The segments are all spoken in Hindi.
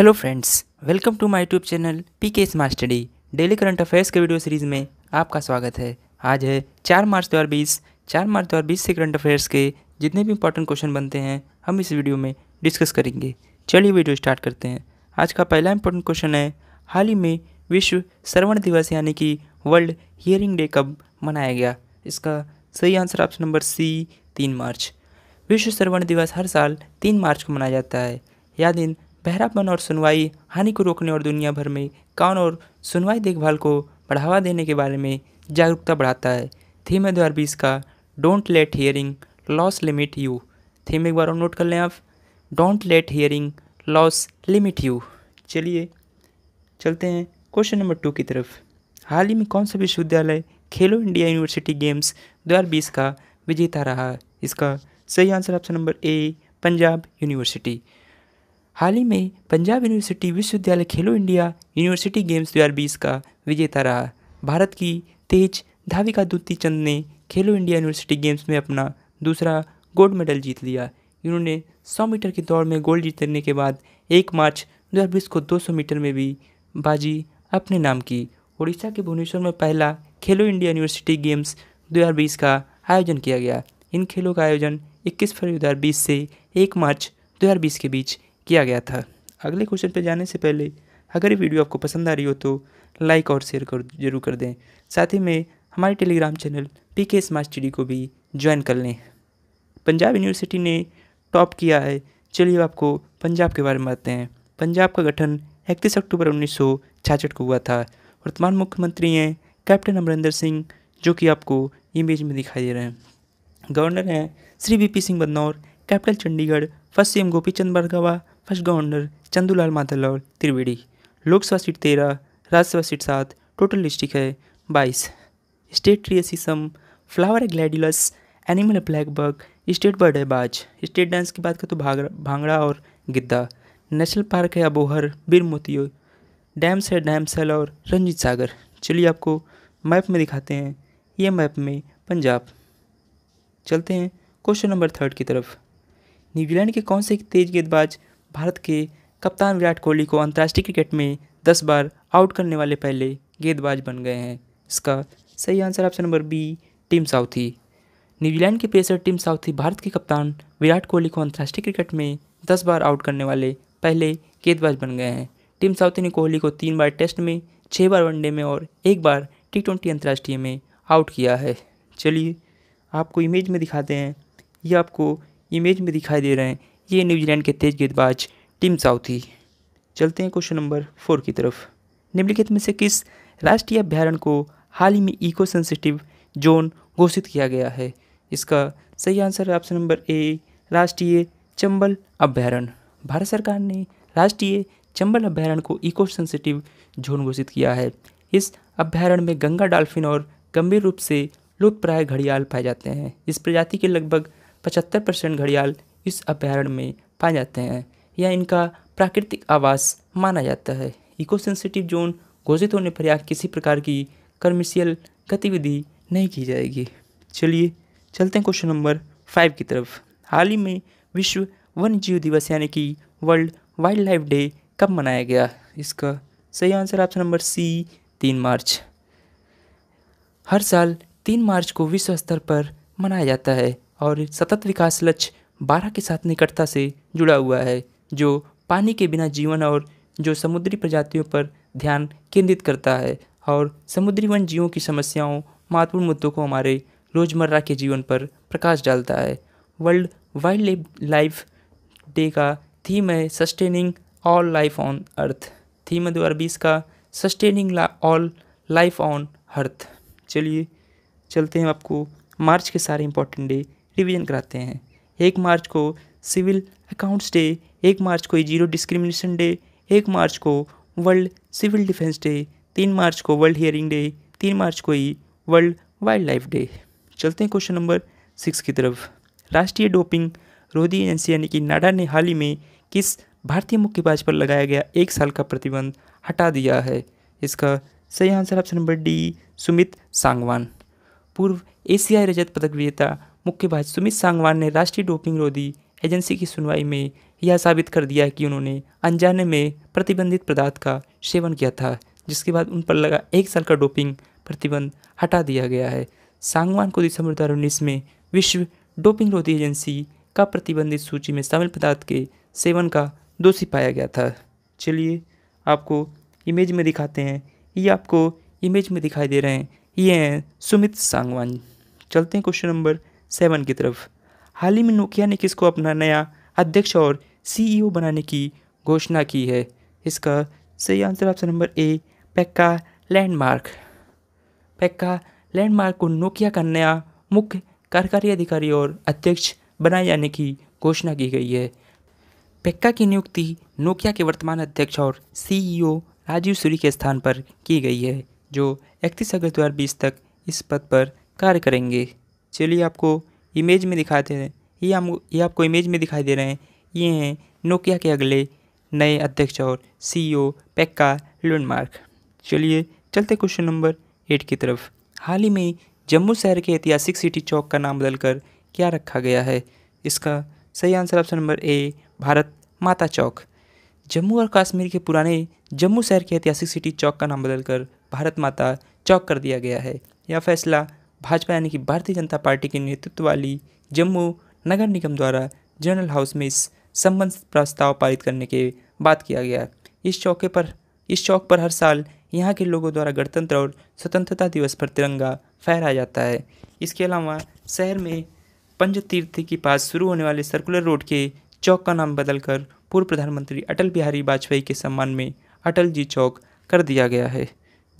hello friends welcome to my YouTube channel P K smart study daily current affairs के वीडियो सीरीज़ में आपका स्वागत है आज है चार मार्च दो हज़ार बीस चार मार्च दो हज़ार बीस से करंट अफेयर्स के जितने भी इंपॉर्टेंट क्वेश्चन बनते हैं हम इस वीडियो में डिस्कस करेंगे चलिए वीडियो स्टार्ट करते हैं आज का पहला इंपॉर्टेंट क्वेश्चन है हाल ही में विश्व श्रवण दिवस यानी कि वर्ल्ड हियरिंग डे कब मनाया गया इसका सही आंसर ऑप्शन नंबर सी तीन मार्च विश्व श्रवण दिवस हर साल तीन मार्च को मनाया जाता है यह दिन बहरापन और सुनवाई हानि को रोकने और दुनिया भर में कान और सुनवाई देखभाल को बढ़ावा देने के बारे में जागरूकता बढ़ाता है थीम है दो हज़ार बीस का don't let hearing loss limit you theme एक बार और नोट कर लें आप don't let hearing loss limit you चलिए चलते हैं क्वेश्चन नंबर टू की तरफ हाल ही में कौन सा विश्वविद्यालय खेलो इंडिया यूनिवर्सिटी गेम्स बीस का विजेता रहा इसका सही answer option number A Punjab university हाल ही में पंजाब यूनिवर्सिटी विश्वविद्यालय खेलो इंडिया यूनिवर्सिटी गेम्स 2020 का विजेता रहा भारत की तेज धाविका दूती चंद ने खेलो इंडिया यूनिवर्सिटी गेम्स में अपना दूसरा गोल्ड मेडल जीत लिया इन्होंने 100 मीटर की दौड़ में गोल्ड जीतने के बाद 1 मार्च 2020 को 200 मीटर में भी बाजी अपने नाम की उड़ीसा के भुवनेश्वर में पहला खेलो इंडिया यूनिवर्सिटी गेम्स 2020 का आयोजन किया गया इन खेलों का आयोजन 21 फरवरी 2020 से 1 मार्च 2020 के बीच किया गया था अगले क्वेश्चन पर जाने से पहले अगर ये वीडियो आपको पसंद आ रही हो तो लाइक और शेयर कर जरूर कर दें साथ ही में हमारे Telegram channel P K smart study को भी ज्वाइन कर लें पंजाब यूनिवर्सिटी ने टॉप किया है चलिए आपको पंजाब के बारे में बताते हैं पंजाब का गठन इकतीस अक्टूबर उन्नीस को हुआ था वर्तमान मुख्यमंत्री हैं कैप्टन अमरिंदर सिंह जो कि आपको इमेज में दिखाई दे रहे हैं गवर्नर हैं Shri V P Singh Badnore capital Chandigarh first C M Gopi Chand Bhargava first governor Chandulal Madhavlal Trivedi Lok Sabha seat तेरह राज्यसभा सीट सात टोटल डिस्ट्रिक्ट है बाईस स्टेट ट्रियसिसम फ्लावर है ग्लैडिलस एनिमल है ब्लैक बर्ग स्टेट बर्ड है बाज स्टेट डांस की बात करें तो भागड़ा भांगड़ा और गिद्दा नेशनल पार्क है अबोहर बीर मोतियो डैम्स है डैमसल और रंजीत सागर चलिए आपको मैप में दिखाते हैं ये मैप में पंजाब चलते हैं क्वेश्चन नंबर थर्ड की तरफ न्यूजीलैंड के कौन से तेज गेंदबाज भारत के कप्तान विराट कोहली को अंतर्राष्ट्रीय क्रिकेट में दस बार आउट करने वाले पहले गेंदबाज बन गए हैं इसका सही answer option number B Tim Southee New Zealand के पेसर टीम साउथी भारत के कप्तान विराट कोहली को अंतर्राष्ट्रीय क्रिकेट में दस बार आउट करने वाले पहले गेंदबाज बन गए हैं टीम साउथी ने कोहली को तीन बार टेस्ट में छः बार वनडे में और एक बार टी ट्वेंटी अंतर्राष्ट्रीय में आउट किया है चलिए आपको इमेज में दिखाते हैं ये आपको इमेज में दिखाई दे रहे हैं ये न्यूजीलैंड के तेज गेंदबाज टीम साउथ ही चलते हैं क्वेश्चन नंबर फोर की तरफ निम्नलिखित में से किस राष्ट्रीय अभ्यारण्य को हाल ही में इको सेंसिटिव जोन घोषित किया गया है इसका सही आंसर है ऑप्शन नंबर ए राष्ट्रीय चंबल अभ्यारण भारत सरकार ने राष्ट्रीय चंबल अभ्यारण्य को इको सेंसिटिव जोन घोषित किया है इस अभ्यारण्य में गंगा डॉल्फिन और गंभीर रूप से लुप्तप्राय घड़ियाल पाए जाते हैं इस प्रजाति के लगभग पचहत्तर परसेंट घड़ियाल इस अभ्यारण्य में पाए जाते हैं यह इनका प्राकृतिक आवास माना जाता है इको सेंसिटिव जोन घोषित होने पर यहाँ किसी प्रकार की कमर्शियल गतिविधि नहीं की जाएगी चलिए चलते हैं क्वेश्चन नंबर फाइव की तरफ हाल ही में विश्व वन्य जीव दिवस यानी कि वर्ल्ड वाइल्ड लाइफ डे कब मनाया गया इसका सही आंसर ऑप्शन नंबर सी तीन मार्च हर साल तीन मार्च को विश्व स्तर पर मनाया जाता है और सतत विकास लक्ष्य बारह के साथ निकटता से जुड़ा हुआ है जो पानी के बिना जीवन और जो समुद्री प्रजातियों पर ध्यान केंद्रित करता है और समुद्री वन जीवों की समस्याओं महत्वपूर्ण मुद्दों को हमारे रोज़मर्रा के जीवन पर प्रकाश डालता है वर्ल्ड वाइल्ड लाइफ डे का थीम है sustaining all life on earth theme है दो हज़ार बीस का sustaining all life on earth चलिए चलते हैं आपको मार्च के सारे इंपॉर्टेंट डे रिवीजन कराते हैं एक मार्च को सिविल अकाउंट्स डे एक मार्च को जीरो डिस्क्रिमिनेशन डे एक मार्च को वर्ल्ड सिविल डिफेंस डे तीन मार्च को वर्ल्ड हियरिंग डे तीन मार्च को ही वर्ल्ड वाइल्ड लाइफ डे चलते हैं क्वेश्चन नंबर सिक्स की तरफ राष्ट्रीय डोपिंग रोधी एजेंसी यानी कि नाडा ने हाल ही में किस भारतीय मुक्केबाज पर लगाया गया एक साल का प्रतिबंध हटा दिया है इसका सही answer option number D Sumit Sangwan पूर्व एशियाई रजत पदक विजेता मुक्केबाज सुमित सांगवान ने राष्ट्रीय डोपिंग रोधी एजेंसी की सुनवाई में यह साबित कर दिया कि उन्होंने अनजाने में प्रतिबंधित पदार्थ का सेवन किया था जिसके बाद उन पर लगा एक साल का डोपिंग प्रतिबंध हटा दिया गया है सांगवान को दिसंबर दो में विश्व डोपिंग रोधी एजेंसी का प्रतिबंधित सूची में शामिल पदार्थ के सेवन का दोषी पाया गया था चलिए आपको इमेज में दिखाते हैं ये आपको इमेज में दिखाई दे रहे हैं ये हैं सुमित सांगवान चलते हैं क्वेश्चन नंबर सेवन की तरफ हाल ही में नोकिया ने किसको अपना नया अध्यक्ष और सीईओ e बनाने की घोषणा की है इसका सही answer option number A Pekka Lundmark Pekka Lundmark को नोकिया का नया मुख्य कार्यकारी अधिकारी और अध्यक्ष बनाए जाने की घोषणा की गई है पेक्का की नियुक्ति नोकिया के वर्तमान अध्यक्ष और सीईओ e राजीव सूरी के स्थान पर की गई है जो इकतीस अगस्त दो तक इस पद पर कार्य करेंगे चलिए आपको इमेज में दिखाते हैं ये हम ये आपको इमेज में दिखाई दे रहे हैं ये हैं नोकिया के अगले नए अध्यक्ष और सीईओ पैक्का लुनमार्क चलिए चलते क्वेश्चन नंबर एट की तरफ हाल ही में जम्मू शहर के ऐतिहासिक सिटी चौक का नाम बदलकर क्या रखा गया है इसका सही answer option number A Bharat Mata Chowk Jammu और कश्मीर के पुराने जम्मू शहर के ऐतिहासिक सिटी चौक का नाम बदलकर भारत माता चौक कर दिया गया है यह फैसला भाजपा यानी कि भारतीय जनता पार्टी के नेतृत्व वाली जम्मू नगर निगम द्वारा जनरल हाउस में इस संबंध प्रस्ताव पारित करने के बात किया गया इस चौके पर इस चौक पर हर साल यहाँ के लोगों द्वारा गणतंत्र और स्वतंत्रता दिवस पर तिरंगा फहराया जाता है इसके अलावा शहर में पंचतीर्थ के पास शुरू होने वाले सर्कुलर रोड के चौक का नाम बदलकर पूर्व प्रधानमंत्री अटल बिहारी वाजपेयी के सम्मान में अटल जी चौक कर दिया गया है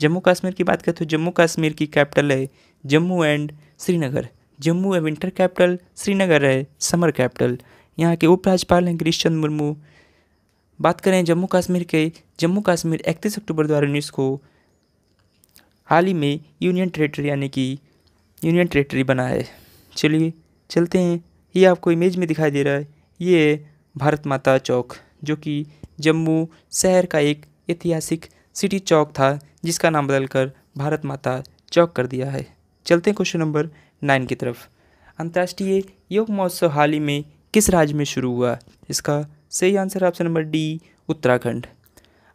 जम्मू कश्मीर की बात करें तो जम्मू कश्मीर की कैपिटल है जम्मू एंड श्रीनगर जम्मू है विंटर कैपिटल श्रीनगर है समर कैपिटल यहाँ के उपराज्यपाल हैं गिरीश चंद्र मुर्मू बात करें जम्मू कश्मीर के जम्मू कश्मीर इकतीस अक्टूबर दो हज़ार को हाल ही में यूनियन टेरेटरी यानी कि यूनियन टेरेटरी बना है चलिए चलते हैं ये आपको इमेज में दिखाई दे रहा है ये है भारत माता चौक जो कि जम्मू शहर का एक ऐतिहासिक सिटी चौक था जिसका नाम बदलकर भारत माता चौक कर दिया है चलते हैं क्वेश्चन नंबर नाइन की तरफ अंतर्राष्ट्रीय योग महोत्सव हाल ही में किस राज्य में शुरू हुआ इसका सही answer option number D Uttarakhand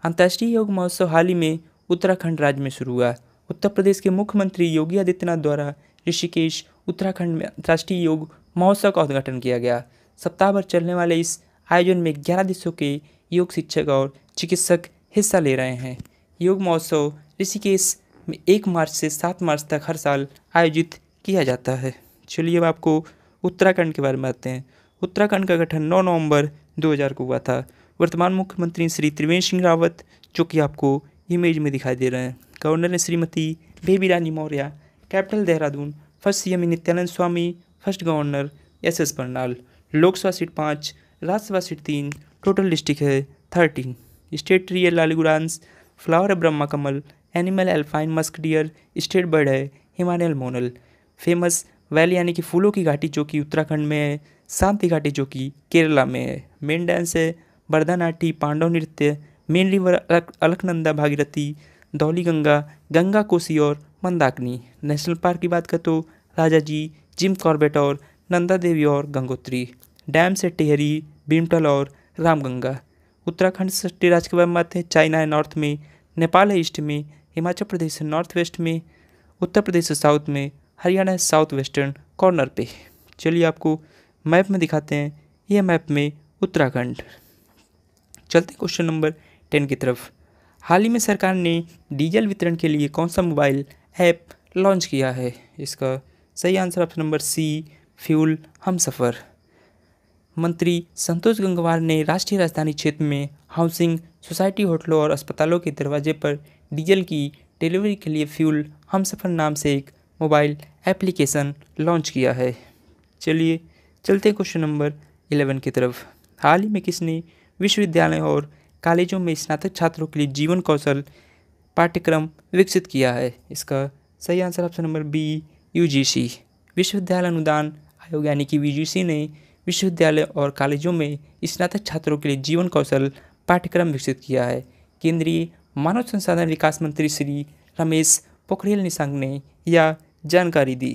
अंतर्राष्ट्रीय योग महोत्सव हाल ही में उत्तराखंड राज्य में शुरू हुआ उत्तर प्रदेश के मुख्यमंत्री योगी आदित्यनाथ द्वारा ऋषिकेश उत्तराखंड में अंतर्राष्ट्रीय योग महोत्सव का उद्घाटन किया गया सप्ताह भर चलने वाले इस आयोजन में ग्यारह देशों के योग शिक्षक और चिकित्सक हिस्सा ले रहे हैं योग महोत्सव ऋषिकेश में एक मार्च से सात मार्च तक हर साल आयोजित किया जाता है चलिए अब आपको उत्तराखंड के बारे में बताते हैं उत्तराखंड का गठन 9 नवंबर 2000 को हुआ था वर्तमान मुख्यमंत्री श्री त्रिवेंद्र सिंह रावत जो कि आपको इमेज में दिखाई दे रहे हैं गवर्नर ने Shrimati Baby Rani Maurya capital Dehradun first C M Nityanand Swami first governor S S Barnala Lok Sabha seat पाँच राज्यसभा सीट तीन टोटल डिस्ट्रिक्ट है थर्टीन स्टेट रियल लालगुरांस flower Brahma Kamal animal alpine musk deer state bird है हिमालयन मोनल फेमस वैली यानी कि फूलों की घाटी जो कि उत्तराखंड में है शांति घाटी जो कि केरला में है मेन डांस है बर्दानाटी पांडव नृत्य मेन रिवर अलकनंदा भागीरथी धौली गंगा गंगा कोसी और मंदाकिनी नेशनल पार्क की बात करें तो राजा जी जिम कॉर्बेट और नंदा देवी और गंगोत्री डैम से टेहरी भीमटल और रामगंगा उत्तराखंड षष्टी राज्य के बारे में हैं चाइना है नॉर्थ में नेपाल है ईस्ट में हिमाचल प्रदेश है नॉर्थ वेस्ट में उत्तर प्रदेश है साउथ में हरियाणा है साउथ वेस्टर्न कॉर्नर पे चलिए आपको मैप में दिखाते हैं यह मैप में उत्तराखंड चलते क्वेश्चन नंबर टेन की तरफ हाल ही में सरकार ने डीजल वितरण के लिए कौन सा मोबाइल ऐप लॉन्च किया है इसका सही answer option number C fuel हम सफ़र मंत्री संतोष गंगवार ने राष्ट्रीय राजधानी क्षेत्र में हाउसिंग सोसाइटी होटलों और अस्पतालों के दरवाजे पर डीजल की डिलीवरी के लिए फ्यूल हम सफ़र नाम से एक मोबाइल एप्लीकेशन लॉन्च किया है चलिए चलते क्वेश्चन नंबर इलेवन की तरफ हाल ही में किसने विश्वविद्यालय और कॉलेजों में स्नातक छात्रों के लिए जीवन कौशल पाठ्यक्रम विकसित किया है इसका सही answer option number B UGC विश्वविद्यालय अनुदान आयोग यानी कि वीजीसी ने विश्वविद्यालय और कॉलेजों में स्नातक छात्रों के लिए जीवन कौशल पाठ्यक्रम विकसित किया है केंद्रीय मानव संसाधन विकास मंत्री श्री रमेश पोखरियाल निशंक ने यह जानकारी दी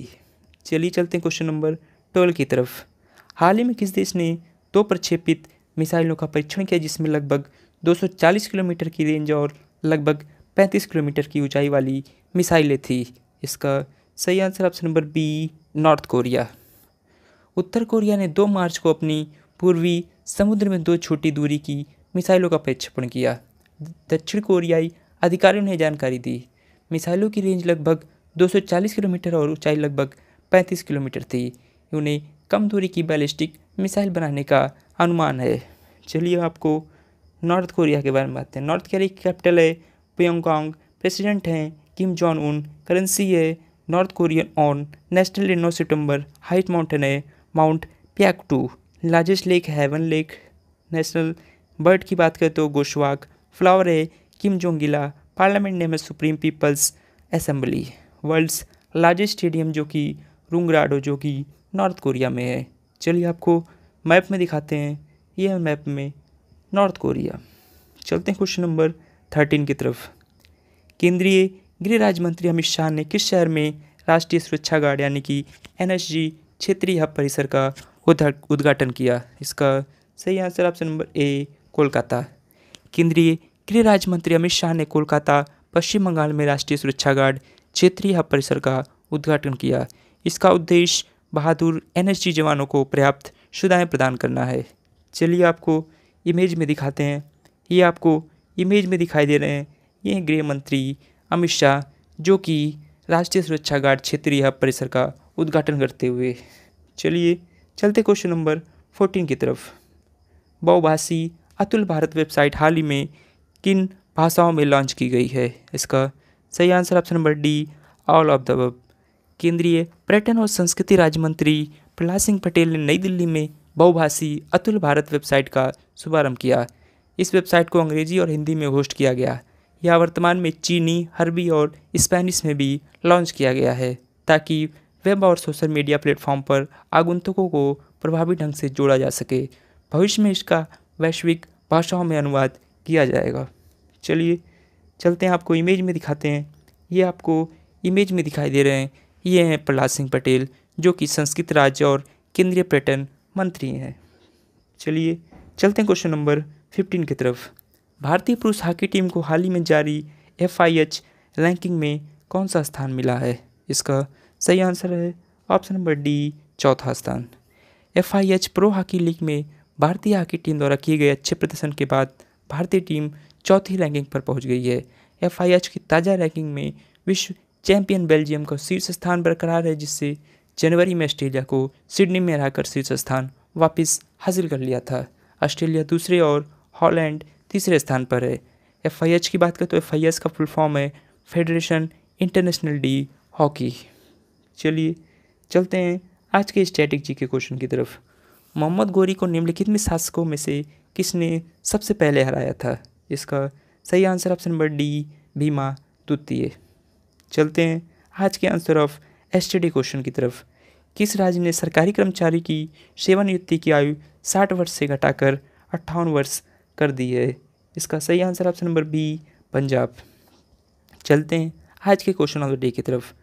चलिए चलते हैं क्वेश्चन नंबर ट्वेल्व की तरफ हाल ही में किस देश ने दो प्रक्षेपित मिसाइलों का परीक्षण किया जिसमें लगभग 240 किलोमीटर की रेंज और लगभग 35 किलोमीटर की ऊंचाई वाली मिसाइलें थी इसका सही answer option number B North Korea उत्तर कोरिया ने 2 मार्च को अपनी पूर्वी समुद्र में दो छोटी दूरी की मिसाइलों का प्रक्षेपण किया दक्षिण कोरियाई अधिकारियों ने जानकारी दी मिसाइलों की रेंज लगभग 240 किलोमीटर और ऊंचाई लगभग 35 किलोमीटर थी उन्हें कम दूरी की बैलिस्टिक मिसाइल बनाने का अनुमान है चलिए आपको नॉर्थ कोरिया के बारे में बताते हैं नॉर्थ कोरिया की कैपिटल है पियोंगकोंग प्रेसिडेंट हैं किम जॉन उन करेंसी है North Korean won national in नौ सितम्बर हाइट माउंटेन है mount Paektu largest lake heaven lake national bird की बात करें तो गोशवाक फ्लावर है किम जोंगिला पार्लियामेंट नेम है supreme people's assembly world's largest stadium जो कि रुंगराडो जो कि नॉर्थ कोरिया में है चलिए आपको मैप में दिखाते हैं ये है मैप में नॉर्थ कोरिया चलते हैं क्वेश्चन नंबर थर्टीन की तरफ केंद्रीय गृह राज्य मंत्री अमित शाह ने किस शहर में राष्ट्रीय सुरक्षा गार्ड यानी कि एनएसजी क्षेत्रीय हब परिसर का उद्घाटन किया इसका सही answer option number A Kolkata केंद्रीय गृह राज्य मंत्री अमित शाह ने कोलकाता पश्चिम बंगाल में राष्ट्रीय सुरक्षा गार्ड क्षेत्रीय हब परिसर का उद्घाटन किया इसका उद्देश्य बहादुर एनएसजी जवानों को पर्याप्त सुविधाएँ प्रदान करना है चलिए आपको इमेज में दिखाते हैं ये आपको इमेज में दिखाई दे रहे हैं ये गृह मंत्री अमित शाह जो कि राष्ट्रीय सुरक्षा गार्ड क्षेत्रीय हब परिसर का उद्घाटन करते हुए चलिए चलते क्वेश्चन नंबर फोर्टीन की तरफ बहुभाषी अतुल भारत वेबसाइट हाल ही में किन भाषाओं में लॉन्च की गई है इसका सही answer option number D all of the web केंद्रीय पर्यटन और संस्कृति राज्य मंत्री प्रहलाद सिंह पटेल ने नई दिल्ली में बहुभाषी अतुल भारत वेबसाइट का शुभारंभ किया इस वेबसाइट को अंग्रेजी और हिंदी में होस्ट किया गया यह वर्तमान में चीनी हरबी और स्पेनिश में भी लॉन्च किया गया है ताकि वेब और सोशल मीडिया प्लेटफॉर्म पर आगंतुकों को प्रभावी ढंग से जोड़ा जा सके भविष्य में इसका वैश्विक भाषाओं में अनुवाद किया जाएगा चलिए चलते हैं आपको इमेज में दिखाते हैं ये आपको इमेज में दिखाई दे रहे हैं ये हैं प्रहलाद सिंह पटेल जो कि संस्कृत राज्य और केंद्रीय पर्यटन मंत्री हैं चलिए चलते हैं क्वेश्चन नंबर फिफ्टीन की तरफ भारतीय पुरुष हॉकी टीम को हाल ही में जारी एफ रैंकिंग में कौन सा स्थान मिला है इसका सही आंसर है ऑप्शन नंबर डी चौथा स्थान F I H pro hockey league में भारतीय हॉकी टीम द्वारा किए गए अच्छे प्रदर्शन के बाद भारतीय टीम चौथी रैंकिंग पर पहुंच गई है एफ आई एच की ताज़ा रैंकिंग में विश्व चैंपियन बेल्जियम का शीर्ष स्थान बरकरार है जिससे जनवरी में ऑस्ट्रेलिया को सिडनी में हराकर शीर्ष स्थान वापस हासिल कर लिया था ऑस्ट्रेलिया दूसरे और हॉलैंड तीसरे स्थान पर है एफ की बात करें तो एफ का फुल फॉर्म है फेडरेशन इंटरनेशनल डी हॉकी चलिए चलते हैं आज के स्टैटिक जी के क्वेश्चन की तरफ मोहम्मद गौरी को निम्नलिखित में शासकों में से किसने सबसे पहले हराया था इसका सही answer option number D Bhima द्वितीय चलते हैं आज के आंसर ऑफ एस क्वेश्चन की तरफ किस राज्य ने सरकारी कर्मचारी की सेवानियुक्ति की आयु साठ वर्ष से घटाकर अट्ठावन वर्ष कर दी है इसका सही answer option number B Punjab चलते हैं आज के क्वेश्चन ऑफ द डे की तरफ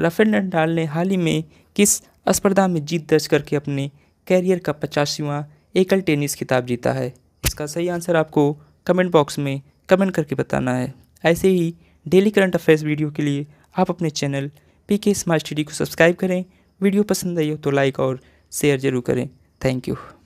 राफेल नडाल ने हाल ही में किस स्पर्धा में जीत दर्ज करके अपने कैरियर का पचासवां एकल टेनिस खिताब जीता है इसका सही आंसर आपको कमेंट बॉक्स में कमेंट करके बताना है ऐसे ही डेली करंट अफेयर्स वीडियो के लिए आप अपने channel P K smart study को सब्सक्राइब करें वीडियो पसंद आई हो तो लाइक और शेयर जरूर करें थैंक यू